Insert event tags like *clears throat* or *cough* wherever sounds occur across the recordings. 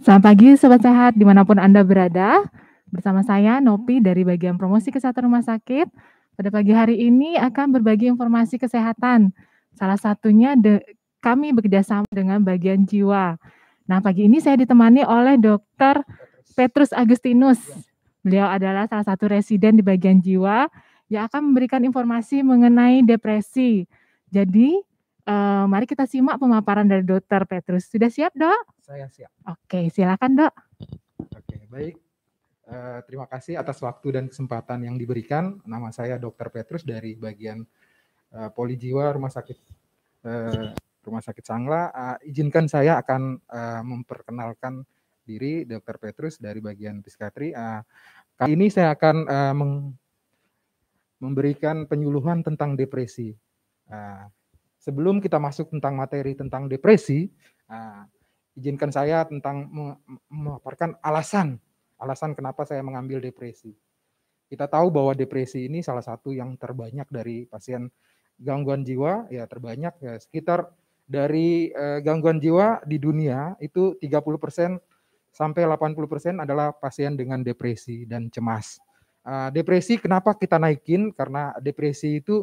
Selamat pagi Sobat Sehat dimanapun Anda berada. Bersama saya Nopi dari bagian promosi kesehatan rumah sakit. Pada pagi hari ini akan berbagi informasi kesehatan. Salah satunya de, kami bekerjasama dengan bagian jiwa. Nah pagi ini saya ditemani oleh Dr. Petrus Agustinus. Beliau adalah salah satu residen di bagian jiwa yang akan memberikan informasi mengenai depresi. Jadi Uh, mari kita simak pemaparan dari Dokter Petrus. Sudah siap, Dok? Saya siap. Oke, silakan, Dok. Oke, baik. Uh, terima kasih atas waktu dan kesempatan yang diberikan. Nama saya Dokter Petrus dari bagian uh, Poli Jiwa Rumah Sakit uh, Rumah Sakit Sangla. Uh, izinkan saya akan uh, memperkenalkan diri Dr. Petrus dari bagian psikiatri. Uh, kali ini saya akan uh, memberikan penyuluhan tentang depresi. Uh, sebelum kita masuk tentang materi tentang depresi, uh, izinkan saya tentang memaparkan alasan, alasan kenapa saya mengambil depresi. Kita tahu bahwa depresi ini salah satu yang terbanyak dari pasien gangguan jiwa, ya terbanyak ya sekitar dari uh, gangguan jiwa di dunia itu 30% sampai 80% adalah pasien dengan depresi dan cemas. Uh, depresi kenapa kita naikin? Karena depresi itu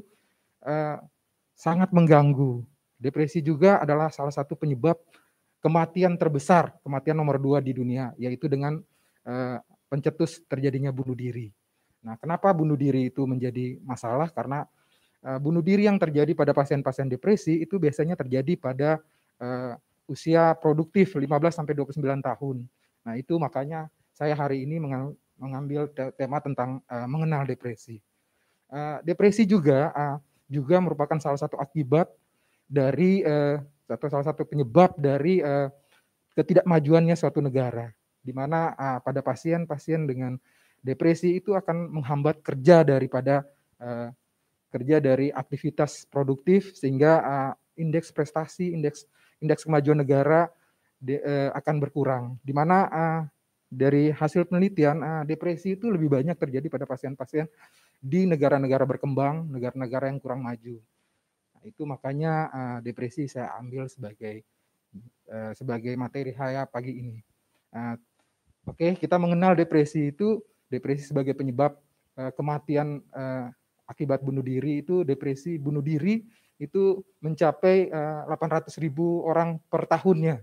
uh, sangat mengganggu. Depresi juga adalah salah satu penyebab kematian terbesar, kematian nomor dua di dunia, yaitu dengan eh, pencetus terjadinya bunuh diri. Nah, kenapa bunuh diri itu menjadi masalah? Karena eh, bunuh diri yang terjadi pada pasien-pasien depresi itu biasanya terjadi pada eh, usia produktif 15 sampai 29 tahun. Nah, itu makanya saya hari ini mengambil tema tentang eh, mengenal depresi. Eh, depresi juga eh, juga merupakan salah satu akibat dari uh, atau salah satu penyebab dari uh, ketidakmajuannya suatu negara di mana uh, pada pasien-pasien dengan depresi itu akan menghambat kerja daripada uh, kerja dari aktivitas produktif sehingga uh, indeks prestasi indeks indeks kemajuan negara de, uh, akan berkurang di mana uh, dari hasil penelitian uh, depresi itu lebih banyak terjadi pada pasien-pasien di negara-negara berkembang, negara-negara yang kurang maju. Nah, itu makanya uh, depresi saya ambil sebagai uh, sebagai materi saya pagi ini. Uh, Oke, okay, kita mengenal depresi itu depresi sebagai penyebab uh, kematian uh, akibat bunuh diri itu depresi bunuh diri itu mencapai uh, 800 ribu orang per tahunnya.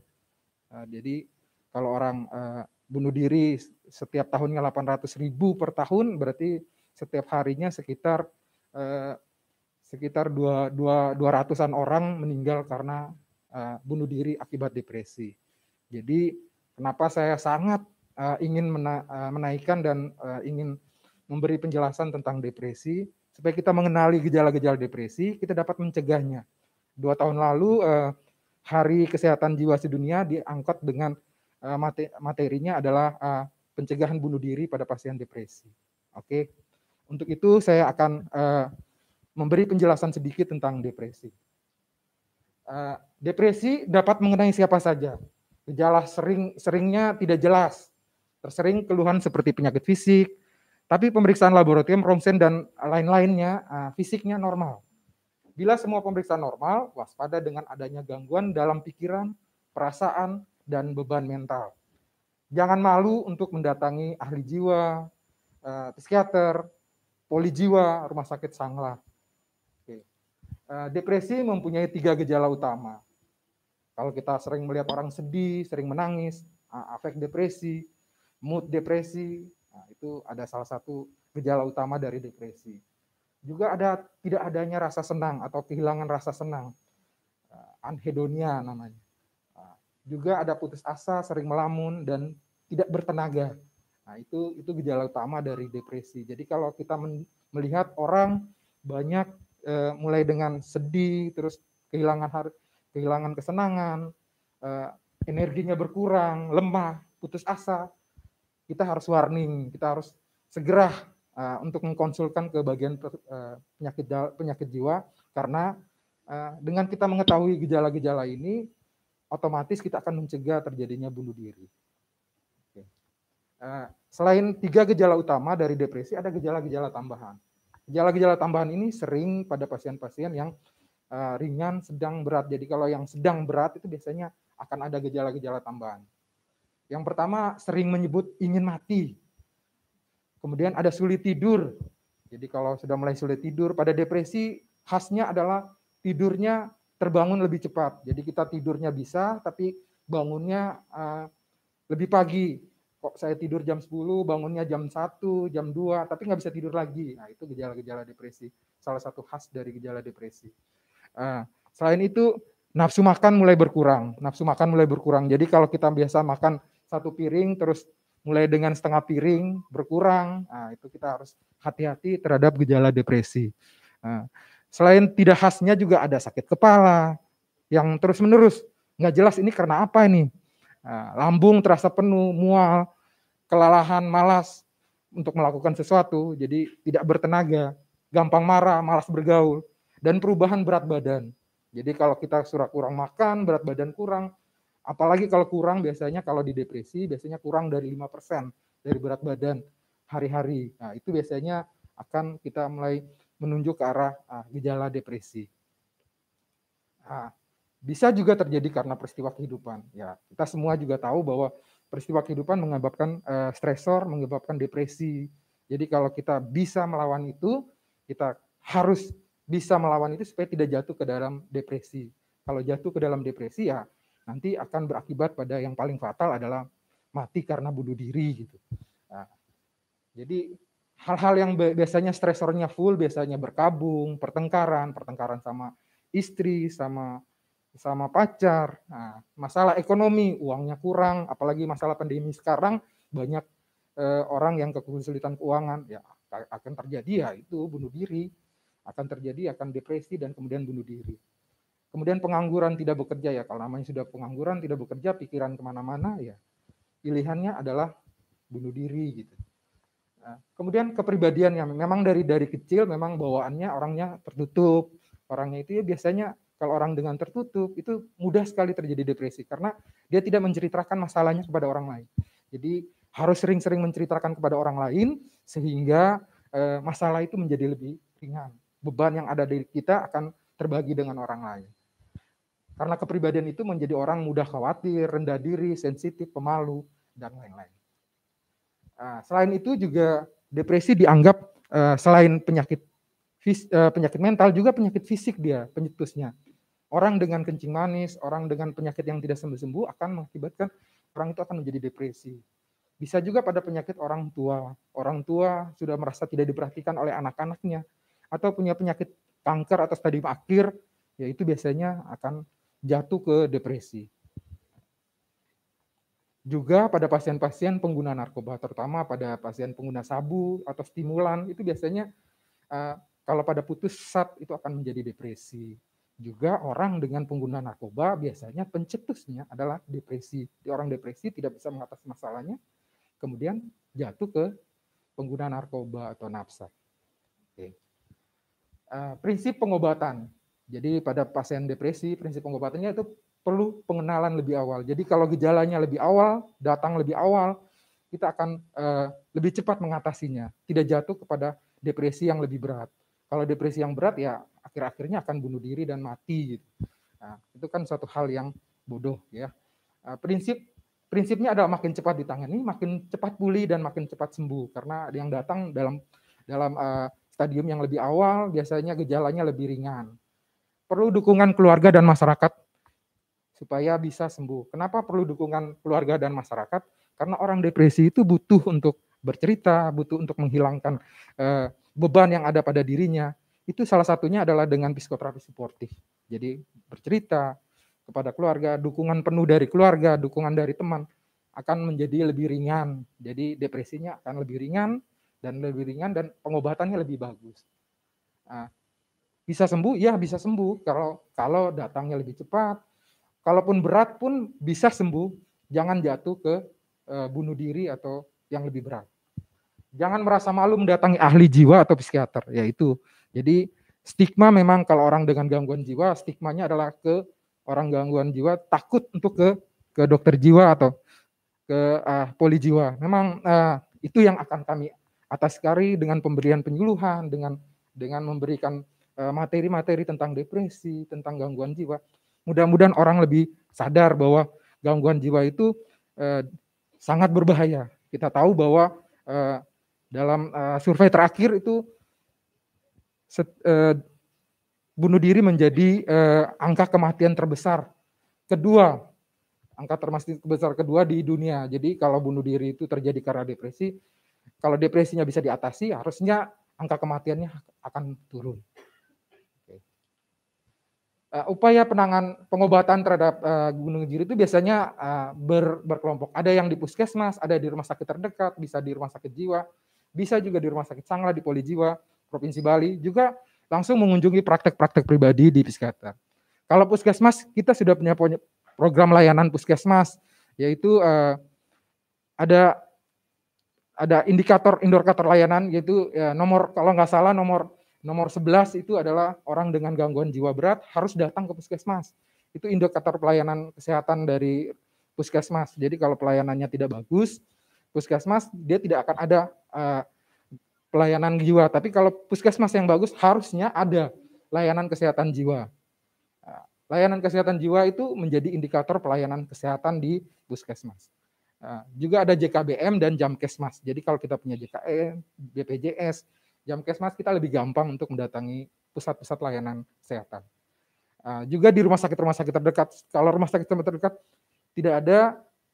Uh, jadi kalau orang uh, bunuh diri setiap tahunnya 800 ribu per tahun berarti setiap harinya sekitar uh, sekitar dua dua dua ratusan orang meninggal karena uh, bunuh diri akibat depresi. Jadi kenapa saya sangat uh, ingin mena, menaikkan dan uh, ingin memberi penjelasan tentang depresi supaya kita mengenali gejala-gejala depresi, kita dapat mencegahnya. Dua tahun lalu uh, Hari Kesehatan Jiwa Sedunia diangkat dengan materinya adalah pencegahan bunuh diri pada pasien depresi. Oke. Okay. Untuk itu saya akan uh, memberi penjelasan sedikit tentang depresi. Uh, depresi dapat mengenai siapa saja. Gejala sering seringnya tidak jelas. Tersering keluhan seperti penyakit fisik, tapi pemeriksaan laboratorium, ronsen dan lain-lainnya uh, fisiknya normal. Bila semua pemeriksaan normal, waspada dengan adanya gangguan dalam pikiran, perasaan, dan beban mental. Jangan malu untuk mendatangi ahli jiwa, uh, psikiater, poli jiwa, rumah sakit Sanglah. Oke. Eh, depresi mempunyai tiga gejala utama. Kalau kita sering melihat orang sedih, sering menangis, ah, afek depresi, mood depresi, nah itu ada salah satu gejala utama dari depresi. Juga ada tidak adanya rasa senang atau kehilangan rasa senang, ah, anhedonia namanya. Ah, juga ada putus asa, sering melamun dan tidak bertenaga Nah, itu itu gejala utama dari depresi. Jadi kalau kita men, melihat orang banyak e, mulai dengan sedih, terus kehilangan har, kehilangan kesenangan, e, energinya berkurang, lemah, putus asa, kita harus warning, kita harus segera uh, untuk mengkonsulkan ke bagian per, uh, penyakit penyakit jiwa karena uh, dengan kita mengetahui gejala-gejala ini otomatis kita akan mencegah terjadinya bunuh diri. Nah, selain tiga gejala utama dari depresi, ada gejala-gejala tambahan. Gejala-gejala tambahan ini sering pada pasien-pasien yang eh, ringan, sedang, berat. Jadi kalau yang sedang berat itu biasanya akan ada gejala-gejala tambahan. Yang pertama sering menyebut ingin mati. Kemudian ada sulit tidur. Jadi kalau sudah mulai sulit tidur, pada depresi khasnya adalah tidurnya terbangun lebih cepat. Jadi kita tidurnya bisa, tapi bangunnya eh, lebih pagi kok saya tidur jam 10, bangunnya jam 1, jam 2, tapi nggak bisa tidur lagi. Nah, itu gejala-gejala depresi. Salah satu khas dari gejala depresi. Nah, selain itu, nafsu makan mulai berkurang. Nafsu makan mulai berkurang. Jadi kalau kita biasa makan satu piring, terus mulai dengan setengah piring berkurang. Nah, itu kita harus hati-hati terhadap gejala depresi. Nah, selain tidak khasnya juga ada sakit kepala yang terus menerus. Nggak jelas ini karena apa ini. Nah, lambung terasa penuh, mual, kelelahan, malas untuk melakukan sesuatu, jadi tidak bertenaga, gampang marah, malas bergaul, dan perubahan berat badan. Jadi kalau kita surat kurang makan, berat badan kurang, apalagi kalau kurang biasanya kalau di depresi biasanya kurang dari 5% dari berat badan hari-hari. Nah, itu biasanya akan kita mulai menunjuk ke arah ah, gejala depresi. Nah, bisa juga terjadi karena peristiwa kehidupan. Ya, kita semua juga tahu bahwa peristiwa kehidupan menyebabkan uh, stresor, menyebabkan depresi. Jadi kalau kita bisa melawan itu, kita harus bisa melawan itu supaya tidak jatuh ke dalam depresi. Kalau jatuh ke dalam depresi ya nanti akan berakibat pada yang paling fatal adalah mati karena bunuh diri gitu. Nah, jadi hal-hal yang biasanya stresornya full, biasanya berkabung, pertengkaran, pertengkaran sama istri, sama sama pacar. Nah, masalah ekonomi, uangnya kurang, apalagi masalah pandemi sekarang banyak eh, orang yang kesulitan keuangan, ya akan terjadi ya itu bunuh diri, akan terjadi akan depresi dan kemudian bunuh diri. Kemudian pengangguran tidak bekerja ya, kalau namanya sudah pengangguran tidak bekerja, pikiran kemana-mana ya, pilihannya adalah bunuh diri gitu. Nah, kemudian yang memang dari dari kecil memang bawaannya orangnya tertutup, orangnya itu ya biasanya kalau orang dengan tertutup itu mudah sekali terjadi depresi karena dia tidak menceritakan masalahnya kepada orang lain. Jadi harus sering-sering menceritakan kepada orang lain sehingga eh, masalah itu menjadi lebih ringan. Beban yang ada di kita akan terbagi dengan orang lain. Karena kepribadian itu menjadi orang mudah khawatir, rendah diri, sensitif, pemalu, dan lain-lain. Nah, selain itu juga depresi dianggap eh, selain penyakit eh, penyakit mental juga penyakit fisik dia penyetusnya. Orang dengan kencing manis, orang dengan penyakit yang tidak sembuh-sembuh akan mengakibatkan orang itu akan menjadi depresi. Bisa juga pada penyakit orang tua. Orang tua sudah merasa tidak diperhatikan oleh anak-anaknya atau punya penyakit kanker atau stadium akhir, ya itu biasanya akan jatuh ke depresi. Juga pada pasien-pasien pengguna narkoba, terutama pada pasien pengguna sabu atau stimulan, itu biasanya eh, kalau pada putus sat itu akan menjadi depresi juga orang dengan pengguna narkoba biasanya pencetusnya adalah depresi. Di orang depresi tidak bisa mengatasi masalahnya, kemudian jatuh ke pengguna narkoba atau nafsa. Oke. Eh, prinsip pengobatan. Jadi pada pasien depresi, prinsip pengobatannya itu perlu pengenalan lebih awal. Jadi kalau gejalanya lebih awal, datang lebih awal, kita akan eh, lebih cepat mengatasinya, tidak jatuh kepada depresi yang lebih berat. Kalau depresi yang berat ya akhir-akhirnya akan bunuh diri dan mati gitu. Nah, itu kan suatu hal yang bodoh ya. Eh, prinsip prinsipnya adalah makin cepat ditangani, makin cepat pulih dan makin cepat sembuh karena yang datang dalam dalam uh, stadium yang lebih awal biasanya gejalanya lebih ringan. Perlu dukungan keluarga dan masyarakat supaya bisa sembuh. Kenapa perlu dukungan keluarga dan masyarakat? Karena orang depresi itu butuh untuk bercerita, butuh untuk menghilangkan uh, beban yang ada pada dirinya, itu salah satunya adalah dengan psikoterapi suportif. Jadi bercerita kepada keluarga, dukungan penuh dari keluarga, dukungan dari teman akan menjadi lebih ringan. Jadi depresinya akan lebih ringan dan lebih ringan dan pengobatannya lebih bagus. Nah, bisa sembuh, ya bisa sembuh kalau kalau datangnya lebih cepat. Kalaupun berat pun bisa sembuh, jangan jatuh ke e, bunuh diri atau yang lebih berat jangan merasa malu mendatangi ahli jiwa atau psikiater, yaitu. Jadi stigma memang kalau orang dengan gangguan jiwa, stigmanya adalah ke orang gangguan jiwa takut untuk ke ke dokter jiwa atau ke uh, poli jiwa. Memang uh, itu yang akan kami ataskari dengan pemberian penyuluhan, dengan dengan memberikan ah, materi-materi uh, tentang depresi, tentang gangguan jiwa. Mudah-mudahan orang lebih sadar bahwa gangguan jiwa itu uh, sangat berbahaya. Kita tahu bahwa uh, dalam uh, survei terakhir itu set, uh, bunuh diri menjadi uh, angka kematian terbesar kedua, angka termasuk terbesar kedua di dunia. Jadi kalau bunuh diri itu terjadi karena depresi, kalau depresinya bisa diatasi, harusnya angka kematiannya akan turun. Uh, upaya penangan pengobatan terhadap uh, bunuh diri itu biasanya uh, ber, berkelompok. Ada yang di puskesmas, ada di rumah sakit terdekat, bisa di rumah sakit jiwa, bisa juga di Rumah Sakit Sanglah di Jiwa Provinsi Bali, juga langsung mengunjungi praktek-praktek pribadi di psikiater. Kalau puskesmas, kita sudah punya program layanan puskesmas, yaitu uh, ada ada indikator indikator layanan yaitu ya, nomor kalau nggak salah nomor nomor 11 itu adalah orang dengan gangguan jiwa berat harus datang ke puskesmas. Itu indikator pelayanan kesehatan dari puskesmas. Jadi kalau pelayanannya tidak bagus, puskesmas dia tidak akan ada uh, pelayanan jiwa. Tapi kalau puskesmas yang bagus harusnya ada layanan kesehatan jiwa. Nah, layanan kesehatan jiwa itu menjadi indikator pelayanan kesehatan di puskesmas. Uh, juga ada JKBM dan Jamkesmas. Jadi kalau kita punya JKM, BPJS, Jamkesmas kita lebih gampang untuk mendatangi pusat-pusat layanan kesehatan. Uh, juga di rumah sakit-rumah sakit terdekat. Kalau rumah sakit terdekat tidak ada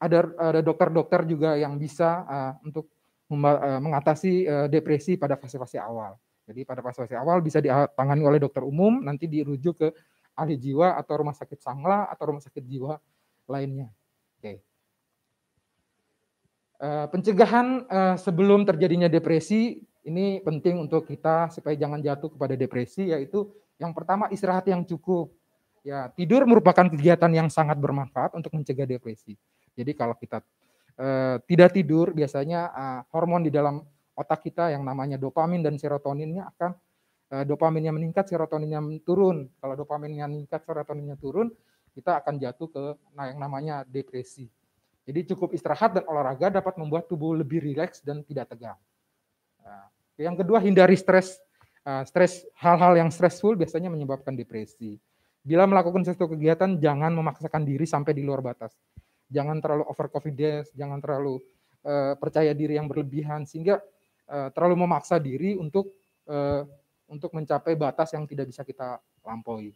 ada ada dokter-dokter juga yang bisa uh, untuk eh, mengatasi uh, depresi pada fase-fase awal. Jadi pada fase-fase awal bisa ditangani oleh dokter umum, nanti dirujuk ke ahli jiwa atau rumah sakit sangla atau rumah sakit jiwa lainnya. Oke. Okay. Uh, pencegahan uh, sebelum terjadinya depresi ini penting untuk kita supaya jangan jatuh kepada depresi yaitu yang pertama istirahat yang cukup. Ya, tidur merupakan kegiatan yang sangat bermanfaat untuk mencegah depresi. Jadi kalau kita eh, tidak tidur biasanya eh, hormon di dalam otak kita yang namanya dopamin dan serotoninnya akan eh, dopaminnya meningkat, serotoninnya turun. Kalau dopaminnya meningkat, serotoninnya turun, kita akan jatuh ke nah, yang namanya depresi. Jadi cukup istirahat dan olahraga dapat membuat tubuh lebih rileks dan tidak tegang. Nah, yang kedua hindari stres. Uh, stres hal-hal yang stressful biasanya menyebabkan depresi. Bila melakukan sesuatu kegiatan jangan memaksakan diri sampai di luar batas jangan terlalu over confidence, jangan terlalu uh, percaya diri yang berlebihan sehingga uh, terlalu memaksa diri untuk uh, untuk mencapai batas yang tidak bisa kita lampaui.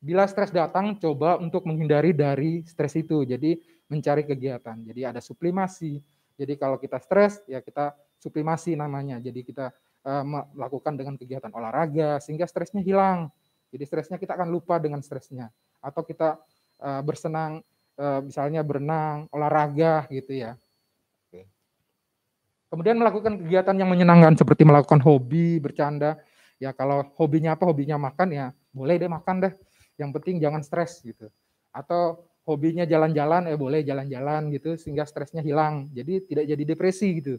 Bila stres datang, coba untuk menghindari dari stres itu. Jadi mencari kegiatan. Jadi ada suplimasi. Jadi kalau kita stres, ya kita suplimasi namanya. Jadi kita uh, melakukan dengan kegiatan olahraga sehingga stresnya hilang. Jadi stresnya kita akan lupa dengan stresnya. Atau kita uh, bersenang Eh, misalnya berenang, olahraga gitu ya. Kemudian melakukan kegiatan yang menyenangkan seperti melakukan hobi, bercanda. Ya kalau hobinya apa? Hobinya makan ya boleh deh makan deh. Yang penting jangan stres gitu. Atau hobinya jalan-jalan ya boleh jalan-jalan gitu sehingga stresnya hilang. Jadi tidak jadi depresi gitu.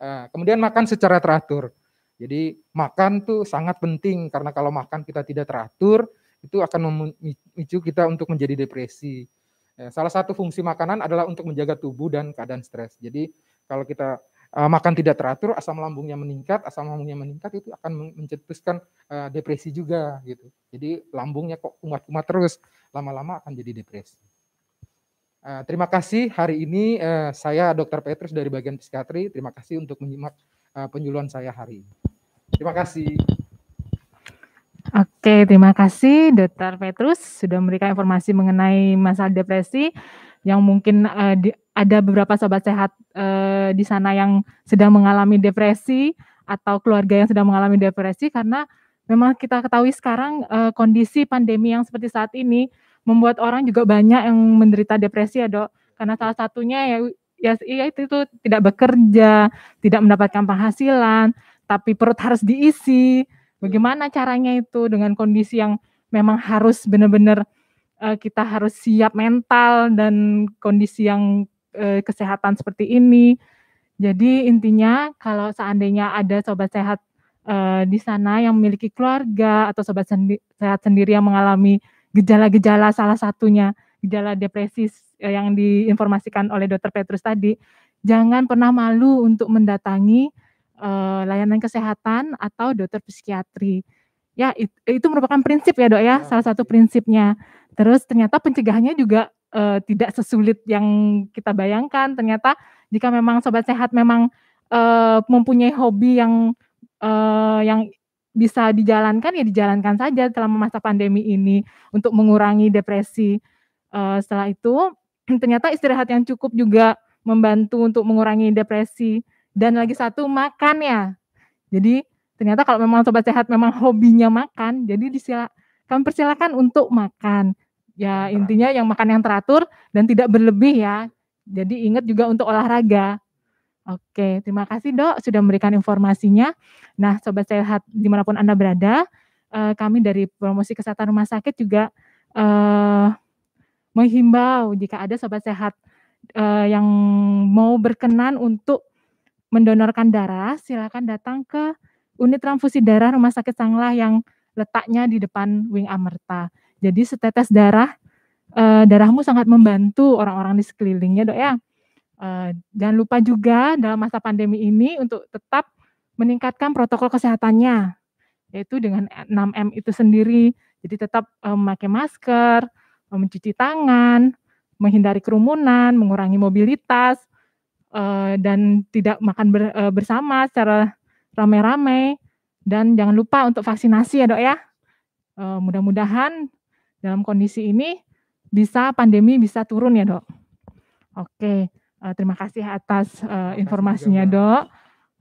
Eh, kemudian makan secara teratur. Jadi makan tuh sangat penting karena kalau makan kita tidak teratur itu akan memicu kita untuk menjadi depresi Eh, salah satu fungsi makanan adalah untuk menjaga tubuh dan keadaan stres. Jadi kalau kita uh, makan tidak teratur, asam lambungnya meningkat, asam lambungnya meningkat itu akan mencetuskan uh, depresi juga gitu. Jadi lambungnya kok kumat-kumat terus, lama-lama akan jadi depresi. Uh, terima kasih hari ini uh, saya Dr. Petrus dari bagian psikiatri. Terima kasih untuk menyimak uh, penyuluhan saya hari ini. Terima kasih. Oke, terima kasih Dr. Petrus sudah memberikan informasi mengenai masalah depresi yang mungkin uh, di, ada beberapa sobat sehat uh, di sana yang sedang mengalami depresi atau keluarga yang sedang mengalami depresi karena memang kita ketahui sekarang uh, kondisi pandemi yang seperti saat ini membuat orang juga banyak yang menderita depresi ya, Dok. Karena salah satunya ya ya, ya itu, itu tidak bekerja, tidak mendapatkan penghasilan, tapi perut harus diisi Bagaimana caranya itu dengan kondisi yang memang harus benar-benar uh, kita harus siap mental dan kondisi yang uh, kesehatan seperti ini. Jadi intinya kalau seandainya ada sobat sehat uh, di sana yang memiliki keluarga atau sobat sendi sehat sendiri yang mengalami gejala-gejala salah satunya gejala depresi yang diinformasikan oleh dokter Petrus tadi, jangan pernah malu untuk mendatangi uh, layanan kesehatan atau dokter psikiatri. Ya, it, itu merupakan prinsip ya, Dok ya, ya salah satu iya. prinsipnya. Terus ternyata pencegahannya juga uh, tidak sesulit yang kita bayangkan. Ternyata jika memang sobat sehat memang uh, mempunyai hobi yang uh, yang bisa dijalankan ya dijalankan saja selama masa pandemi ini untuk mengurangi depresi. Uh, setelah itu *clears throat* ternyata istirahat yang cukup juga membantu untuk mengurangi depresi dan lagi satu makan ya. Jadi ternyata kalau memang sobat sehat memang hobinya makan, jadi disila kami persilakan untuk makan. Ya intinya yang makan yang teratur dan tidak berlebih ya. Jadi ingat juga untuk olahraga. Oke, terima kasih dok sudah memberikan informasinya. Nah, sobat sehat dimanapun anda berada, eh, kami dari promosi kesehatan rumah sakit juga eh, menghimbau jika ada sobat sehat eh, yang mau berkenan untuk mendonorkan darah, silakan datang ke unit transfusi darah Rumah Sakit Sanglah yang letaknya di depan Wing Amerta. Jadi setetes darah eh, darahmu sangat membantu orang-orang di sekelilingnya, Dok ya. Eh, jangan lupa juga dalam masa pandemi ini untuk tetap meningkatkan protokol kesehatannya yaitu dengan 6M itu sendiri. Jadi tetap eh, memakai masker, eh, mencuci tangan, menghindari kerumunan, mengurangi mobilitas, Eh, dan tidak makan ber, uh, bersama secara ramai-ramai dan jangan lupa untuk vaksinasi ya dok ya. Uh, mudah-mudahan dalam kondisi ini bisa pandemi bisa turun ya dok. Oke, uh, terima kasih atas uh, informasinya dok.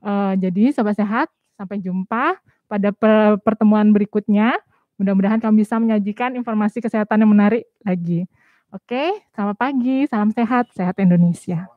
Uh, jadi sobat sehat sampai jumpa pada per pertemuan berikutnya. Mudah-mudahan kami bisa menyajikan informasi kesehatan yang menarik lagi. Oke, selamat pagi, salam sehat, sehat Indonesia.